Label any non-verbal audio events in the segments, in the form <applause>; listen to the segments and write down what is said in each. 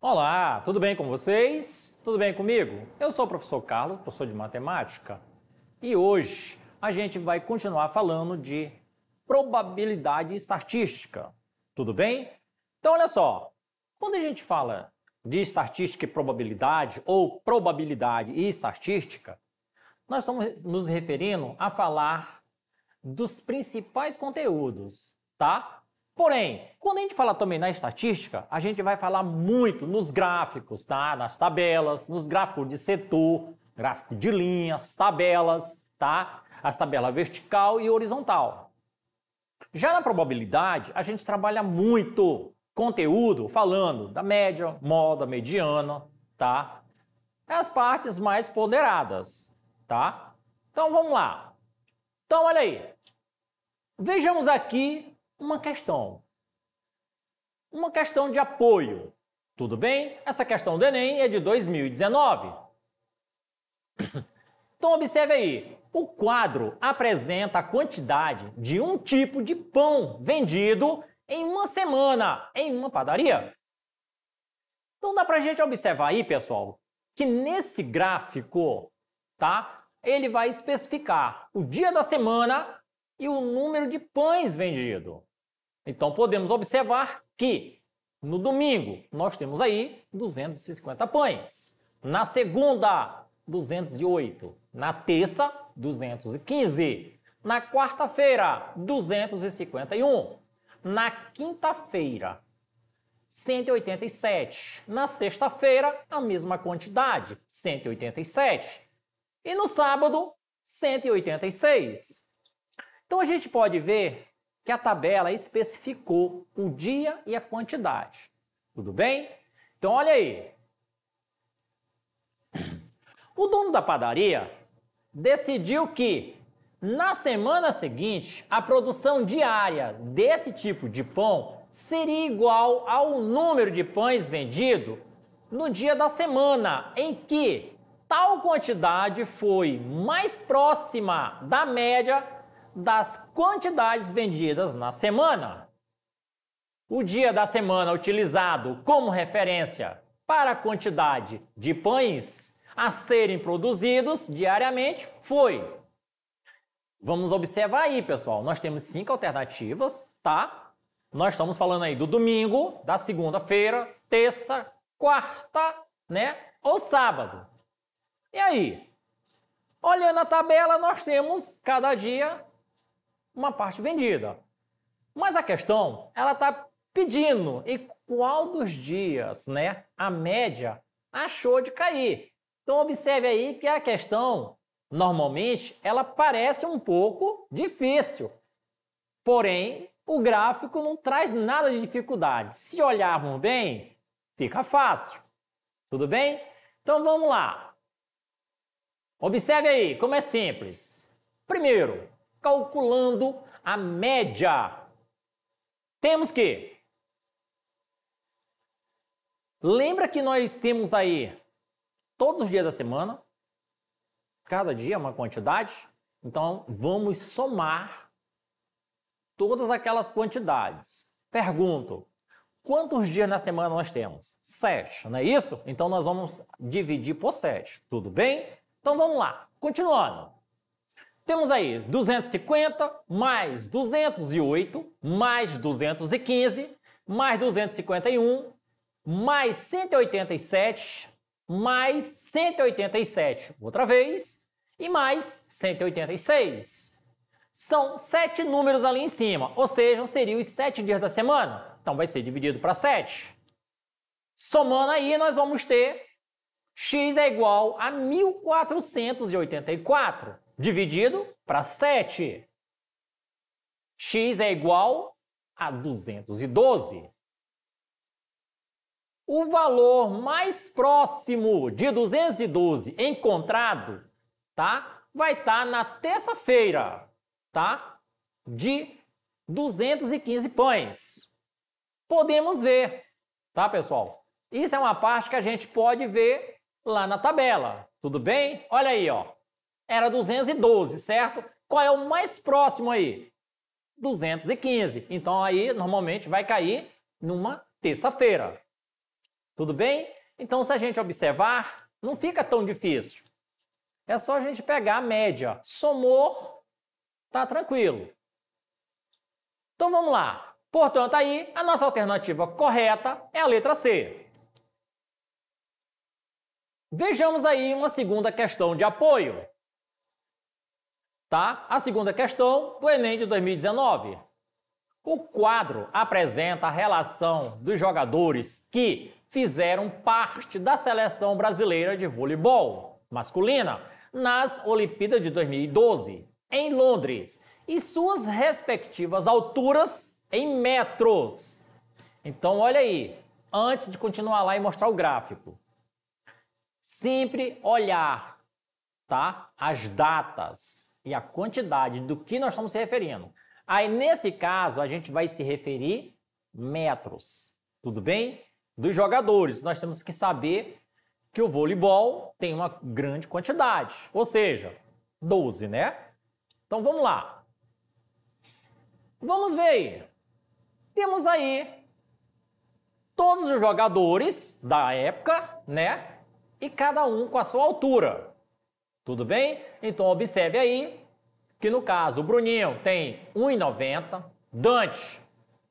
Olá, tudo bem com vocês? Tudo bem comigo? Eu sou o professor Carlos, professor de matemática, e hoje a gente vai continuar falando de probabilidade estatística. Tudo bem? Então, olha só. Quando a gente fala de estatística e probabilidade, ou probabilidade e estatística, nós estamos nos referindo a falar dos principais conteúdos, tá? Porém, quando a gente fala também na estatística, a gente vai falar muito nos gráficos, tá? Nas tabelas, nos gráficos de setor, gráfico de linhas, tabelas, tá? As tabelas vertical e horizontal. Já na probabilidade, a gente trabalha muito conteúdo falando da média, moda, mediana, tá? As partes mais ponderadas, tá? Então vamos lá. Então olha aí. Vejamos aqui uma questão. Uma questão de apoio. Tudo bem? Essa questão do Enem é de 2019. <coughs> Então observe aí. O quadro apresenta a quantidade de um tipo de pão vendido em uma semana em uma padaria. Então dá pra gente observar aí, pessoal, que nesse gráfico, tá? Ele vai especificar o dia da semana e o número de pães vendido. Então podemos observar que no domingo nós temos aí 250 pães, na segunda 208, na terça 215. Na quarta-feira, 251. Na quinta-feira, 187. Na sexta-feira, a mesma quantidade, 187. E no sábado, 186. Então a gente pode ver que a tabela especificou o dia e a quantidade. Tudo bem? Então olha aí. O dono da padaria decidiu que na semana seguinte a produção diária desse tipo de pão seria igual ao número de pães vendido no dia da semana em que tal quantidade foi mais próxima da média das quantidades vendidas na semana. O dia da semana utilizado como referência para a quantidade de pães a serem produzidos diariamente foi. Vamos observar aí, pessoal. Nós temos cinco alternativas, tá? Nós estamos falando aí do domingo, da segunda-feira, terça, quarta, né? Ou sábado. E aí? Olhando a tabela, nós temos cada dia uma parte vendida. Mas a questão, ela está pedindo e qual dos dias, né, a média achou de cair? Então observe aí que a questão, normalmente, ela parece um pouco difícil. Porém, o gráfico não traz nada de dificuldade. Se olharmos bem, fica fácil. Tudo bem? Então vamos lá. Observe aí como é simples. Primeiro, calculando a média. Temos que. Lembra que nós temos aí todos os dias da semana, cada dia uma quantidade. Então vamos somar todas aquelas quantidades. Pergunto: quantos dias na semana nós temos? Sete, não é isso? Então nós vamos dividir por sete, tudo bem? Então vamos lá, continuando. Temos aí 250 mais 208 mais 215 mais 251 mais 187 mais 187, outra vez, e mais 186. São sete números ali em cima, ou seja, seriam os sete dias da semana. Então vai ser dividido para 7. Somando aí, nós vamos ter x é igual a 1484, dividido para 7. x é igual a 212. O valor mais próximo de 212 encontrado, tá? Vai estar tá na terça-feira, tá? De 215 pães. Podemos ver, tá, pessoal? Isso é uma parte que a gente pode ver lá na tabela, tudo bem? Olha aí, ó. Era 212, certo? Qual é o mais próximo aí? 215. Então aí normalmente vai cair numa terça-feira. Tudo bem? Então, se a gente observar, não fica tão difícil. É só a gente pegar a média. Somou, tá tranquilo. Então vamos lá. Portanto, aí a nossa alternativa correta é a letra C. Vejamos aí uma segunda questão de apoio. Tá? A segunda questão do Enem de 2019. O quadro apresenta a relação dos jogadores que fizeram parte da seleção brasileira de voleibol masculina nas Olimpíadas de 2012, em Londres, e suas respectivas alturas em metros. Então, olha aí, antes de continuar lá e mostrar o gráfico, sempre olhar tá? as datas e a quantidade do que nós estamos se referindo. Aí, nesse caso, a gente vai se referir metros, tudo bem? dos jogadores. Nós temos que saber que o voleibol tem uma grande quantidade, ou seja, 12, né? Então vamos lá. Vamos ver aí. Temos aí todos os jogadores da época, né? E cada um com a sua altura. Tudo bem? Então observe aí que no caso o Bruninho tem 1,90, Dante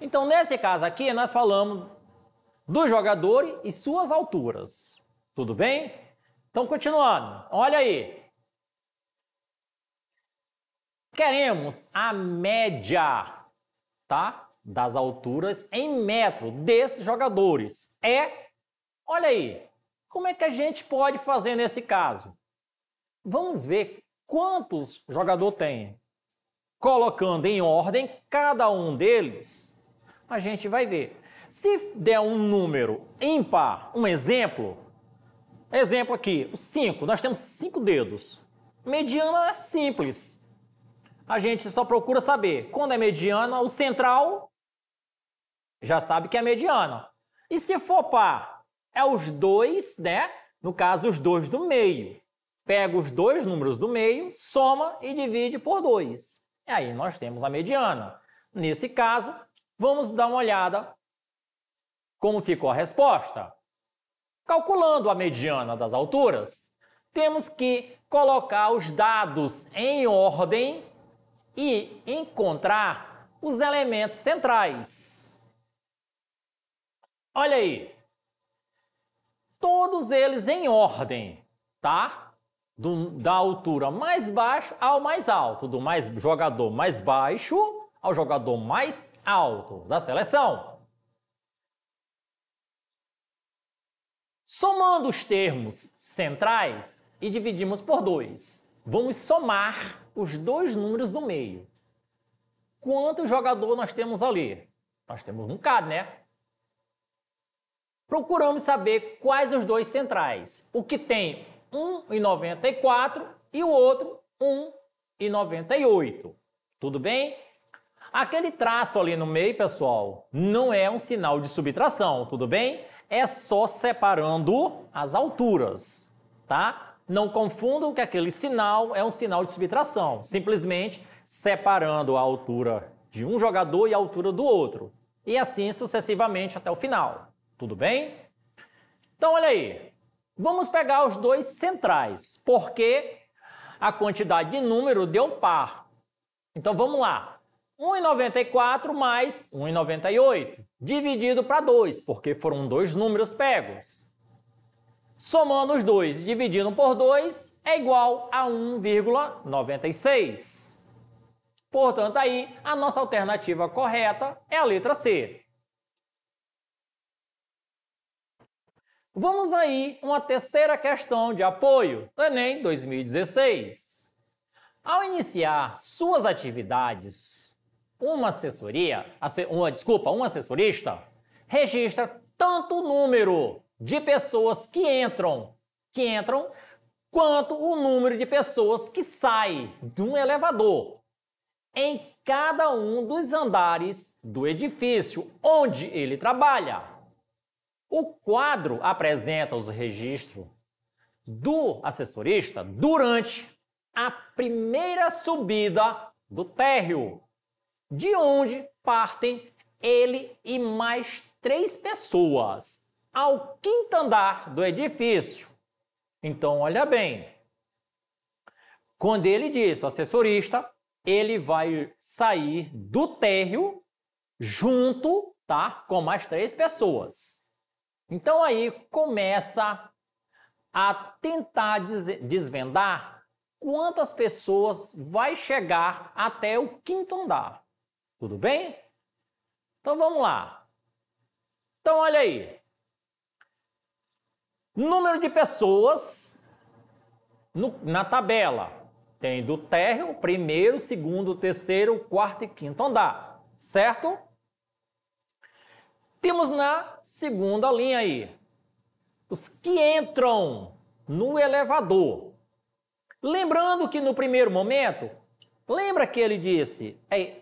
Então, nesse caso aqui, nós falamos do jogador e suas alturas. Tudo bem? Então, continuando. Olha aí. Queremos a média, tá? Das alturas em metro desses jogadores. É, olha aí, como é que a gente pode fazer nesse caso? Vamos ver quantos jogador tem. Colocando em ordem cada um deles a gente vai ver. Se der um número ímpar, um exemplo, exemplo aqui, o 5, nós temos cinco dedos. Mediana é simples. A gente só procura saber quando é mediana, o central já sabe que é mediana. E se for par, é os dois, né? No caso, os dois do meio. Pega os dois números do meio, soma e divide por 2. E aí nós temos a mediana. Nesse caso, Vamos dar uma olhada como ficou a resposta. Calculando a mediana das alturas, temos que colocar os dados em ordem e encontrar os elementos centrais. Olha aí. Todos eles em ordem, tá? Do, da altura mais baixo ao mais alto, do mais jogador mais baixo ao jogador mais alto da seleção. Somando os termos centrais e dividimos por 2. Vamos somar os dois números do meio. Quanto jogador nós temos ali? Nós temos um CAD, né? Procuramos saber quais os dois centrais. O que tem 1,94 e o outro 1,98. Tudo bem? Aquele traço ali no meio, pessoal, não é um sinal de subtração, tudo bem? É só separando as alturas, tá? Não confundam que aquele sinal é um sinal de subtração, simplesmente separando a altura de um jogador e a altura do outro, e assim sucessivamente até o final, tudo bem? Então, olha aí, Vamos pegar os dois centrais, porque a quantidade de número deu par. Então vamos lá. 1,94 mais 1,98, dividido para 2, porque foram dois números pegos. Somando os dois e dividindo por 2 é igual a 1,96. Portanto, aí a nossa alternativa correta é a letra C. Vamos aí uma terceira questão de apoio do Enem 2016. Ao iniciar suas atividades uma assessoria, uma, desculpa, um assessorista registra tanto o número de pessoas que entram, que entram, quanto o número de pessoas que saem de um elevador em cada um dos andares do edifício onde ele trabalha. O quadro apresenta os registros do assessorista durante a primeira subida do térreo de onde partem ele e mais três pessoas ao quinto andar do edifício. Então, olha bem. Quando ele diz, o assessorista, ele vai sair do térreo junto, tá, com mais três pessoas. Então aí começa a tentar desvendar quantas pessoas vai chegar até o quinto andar. Tudo bem? Então vamos lá. Então olha aí. Número de pessoas no, na tabela. Tem do térreo, primeiro, segundo, terceiro, quarto e quinto andar, então certo? Temos na segunda linha aí. Os que entram no elevador. Lembrando que no primeiro momento, lembra que ele disse, é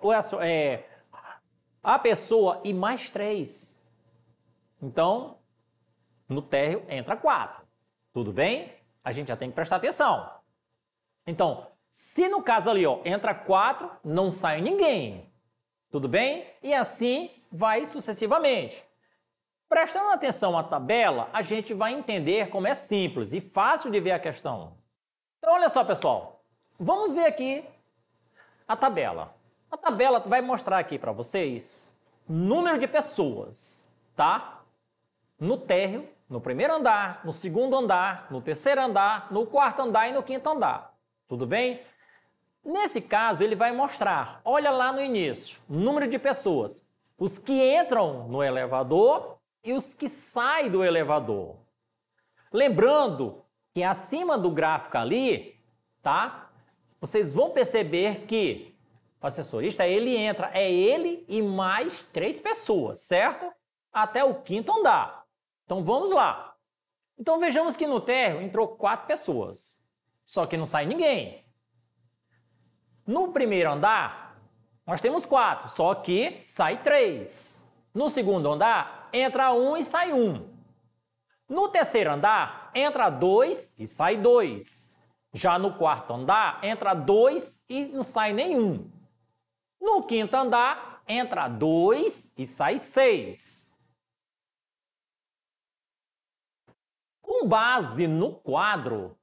ou é só, é, a pessoa e mais três. Então, no térreo entra quatro. Tudo bem? A gente já tem que prestar atenção. Então, se no caso ali, ó, entra quatro, não sai ninguém. Tudo bem? E assim vai sucessivamente. Prestando atenção à tabela, a gente vai entender como é simples e fácil de ver a questão. Então, olha só, pessoal. Vamos ver aqui a tabela. A tabela vai mostrar aqui para vocês número de pessoas, tá? No térreo, no primeiro andar, no segundo andar, no terceiro andar, no quarto andar e no quinto andar. Tudo bem? Nesse caso, ele vai mostrar, olha lá no início, número de pessoas. Os que entram no elevador e os que saem do elevador. Lembrando que acima do gráfico ali, tá? Vocês vão perceber que assessorista, ele entra, é ele e mais três pessoas, certo? Até o quinto andar. Então vamos lá. Então vejamos que no térreo entrou quatro pessoas, só que não sai ninguém. No primeiro andar, nós temos quatro, só que sai três. No segundo andar, entra um e sai um. No terceiro andar, entra dois e sai dois. Já no quarto andar, entra dois e não sai nenhum. No quinto andar, entra dois e sai seis. Com base no quadro,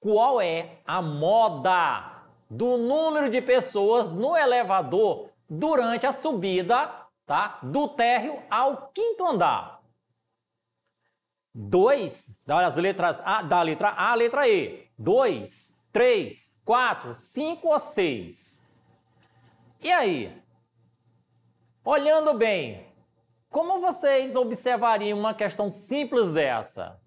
qual é a moda do número de pessoas no elevador durante a subida tá, do térreo ao quinto andar? 2, das letras a, da letra A à letra E. 2, 3, 4, 5 ou 6? E aí? Olhando bem, como vocês observariam uma questão simples dessa?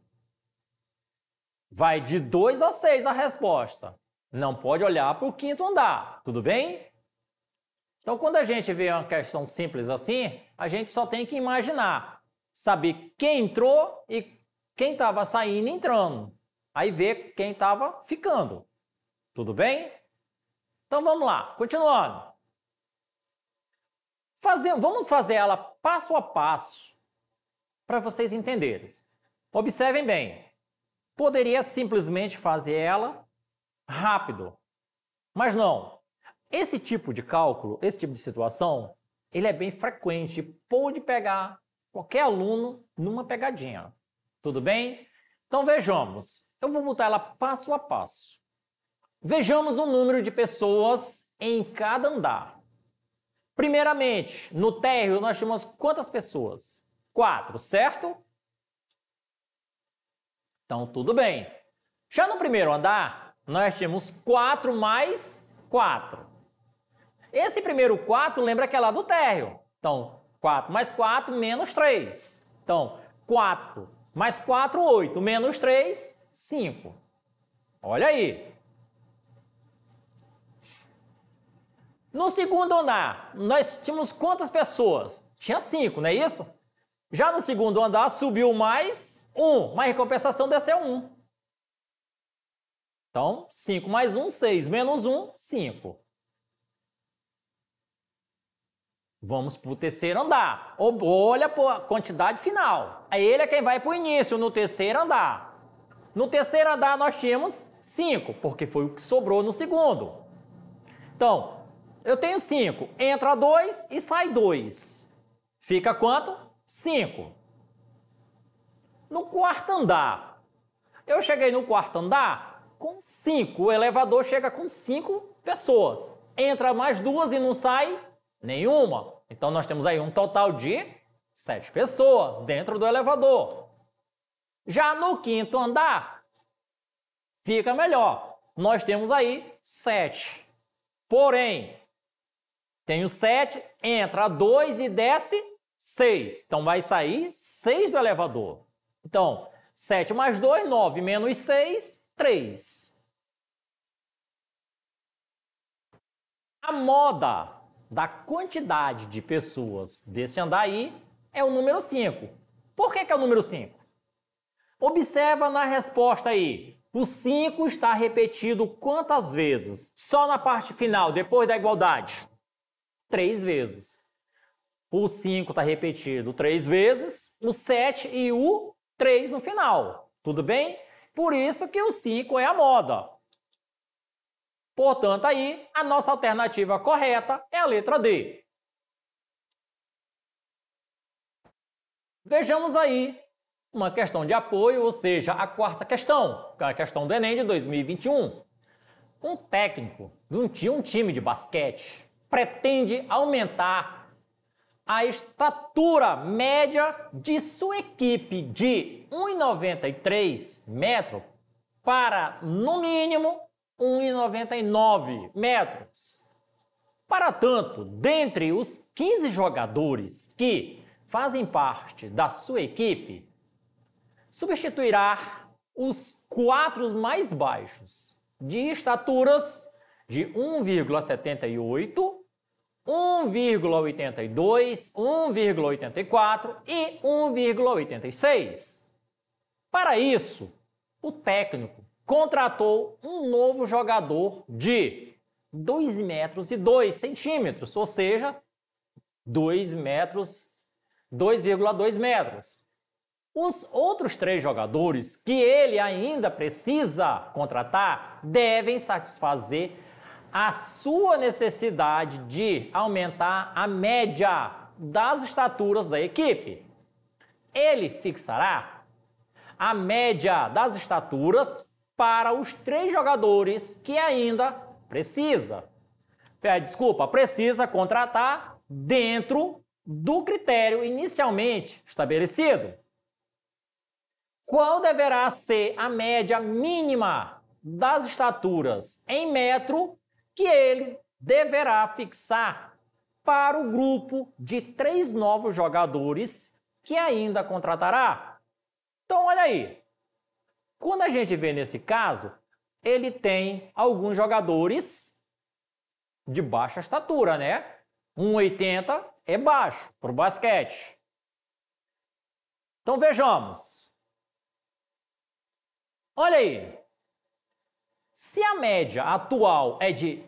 Vai de 2 a 6 a resposta. Não pode olhar para o quinto andar, tudo bem? Então, quando a gente vê uma questão simples assim, a gente só tem que imaginar, saber quem entrou e quem estava saindo e entrando. Aí ver quem estava ficando. Tudo bem? Então vamos lá, continuando. Fazer, vamos fazer ela passo a passo para vocês entenderem. Observem bem. Poderia simplesmente fazer ela rápido, mas não. Esse tipo de cálculo, esse tipo de situação, ele é bem frequente. Pode pegar qualquer aluno numa pegadinha. Tudo bem? Então vejamos. Eu vou botar ela passo a passo. Vejamos o número de pessoas em cada andar. Primeiramente, no térreo nós tínhamos quantas pessoas? Quatro, certo? Então, tudo bem. Já no primeiro andar, nós tínhamos quatro mais quatro. Esse primeiro quatro lembra que é lá do térreo. Então, 4 mais 4, menos 3. Então, 4 mais 4, 8. Menos 3, 5. Olha aí. No segundo andar, nós tínhamos quantas pessoas? Tinha cinco, não é isso? Já no segundo andar, subiu mais um, mas a recompensação desceu um. Então, 5 mais 1, um, 6. Menos 1, um, 5. Vamos para o terceiro andar. Olha a quantidade final. Ele é quem vai para o início, no terceiro andar. No terceiro andar nós tínhamos 5, porque foi o que sobrou no segundo. Então, eu tenho 5. Entra 2 e sai 2. Fica quanto? 5. No quarto andar. Eu cheguei no quarto andar com 5. O elevador chega com 5 pessoas. Entra mais duas e não sai nenhuma. Então nós temos aí um total de 7 pessoas dentro do elevador. Já no quinto andar, fica melhor. Nós temos aí 7. Porém, tenho 7, entra 2 e desce 6. Então vai sair 6 do elevador. Então, 7 mais 2, 9 menos 6, 3. A moda da quantidade de pessoas desse andar aí é o número 5. Por que, que é o número 5? Observa na resposta aí. O 5 está repetido quantas vezes? Só na parte final, depois da igualdade três vezes. O 5 está repetido três vezes, o 7 e o 3 no final. Tudo bem? Por isso que o 5 é a moda. Portanto, aí, a nossa alternativa correta é a letra D. Vejamos aí uma questão de apoio, ou seja, a quarta questão, que é a questão do Enem de 2021. Um técnico de um time de basquete pretende aumentar a estatura média de sua equipe de 1,93 metro para, no mínimo, 1,99 metros. Para tanto, dentre os 15 jogadores que fazem parte da sua equipe, substituirá os quatro mais baixos, de estaturas de 1,78 1,82, 1,84 e 1,86. Para isso, o técnico contratou um novo jogador de 2 metros e 2 centímetros, ou seja, 2 metros, 2,2 metros. Os outros três jogadores que ele ainda precisa contratar devem satisfazer a sua necessidade de aumentar a média das estaturas da equipe. Ele fixará a média das estaturas para os três jogadores que ainda precisa. Desculpa, precisa contratar dentro do critério inicialmente estabelecido. Qual deverá ser a média mínima das estaturas em metro que ele deverá fixar para o grupo de três novos jogadores que ainda contratará. Então, olha aí. Quando a gente vê nesse caso, ele tem alguns jogadores de baixa estatura, né? 1,80 é baixo para o basquete. Então vejamos. Olha aí. Se a média atual é de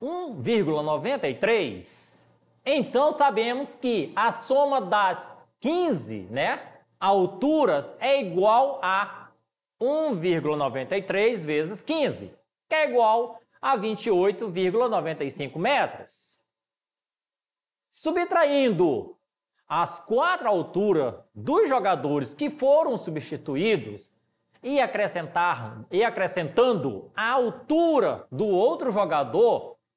1,93. Então sabemos que a soma das 15 né, alturas é igual a 1,93 vezes 15, que é igual a 28,95 metros. Subtraindo as quatro alturas dos jogadores que foram substituídos e, acrescentar, e acrescentando a altura do outro jogador,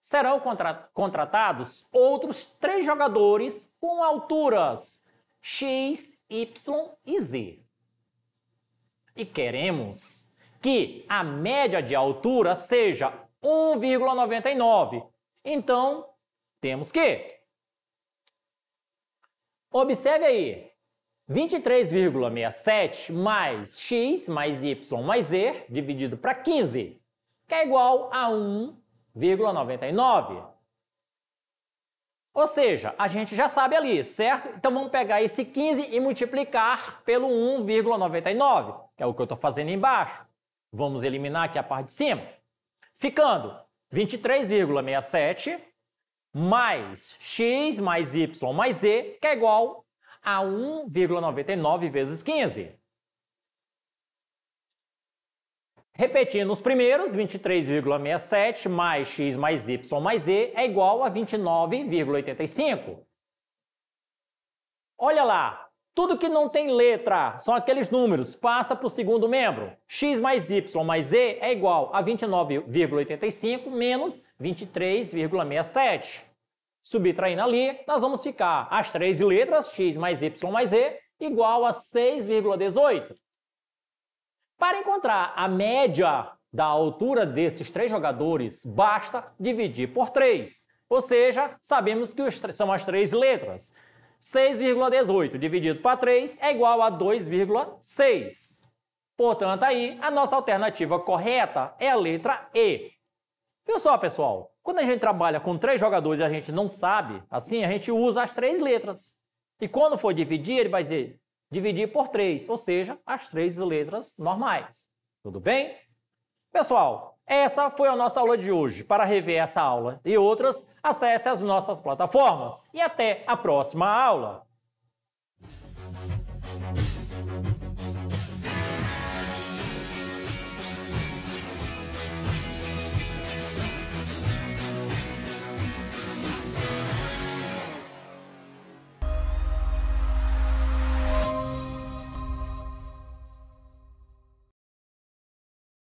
serão contra contratados outros três jogadores com alturas X, Y e Z. E queremos que a média de altura seja 1,99. Então, temos que. Observe aí. 23,67 mais x mais y mais z dividido para 15, que é igual a 1 1,99, Ou seja, a gente já sabe ali, certo? Então vamos pegar esse 15 e multiplicar pelo 1,99, que é o que eu estou fazendo embaixo. Vamos eliminar aqui a parte de cima. Ficando 23,67 mais x mais y mais z, que é igual a 1,99 vezes 15. Repetindo os primeiros, 23,67 mais x mais y mais z é igual a 29,85. Olha lá, tudo que não tem letra são aqueles números, passa para o segundo membro. x mais y mais z é igual a 29,85 menos 23,67. Subtraindo ali, nós vamos ficar as três letras, x mais y mais z, igual a 6,18. Para encontrar a média da altura desses três jogadores, basta dividir por 3. Ou seja, sabemos que são as três letras. 6,18 dividido para 3 é igual a 2,6. Portanto, aí a nossa alternativa correta é a letra E. Viu só, pessoal? Quando a gente trabalha com três jogadores e a gente não sabe, assim a gente usa as três letras. E quando for dividir, ele vai dizer dividir por 3, ou seja, as três letras normais. Tudo bem? Pessoal, essa foi a nossa aula de hoje. Para rever essa aula e outras, acesse as nossas plataformas. E até a próxima aula!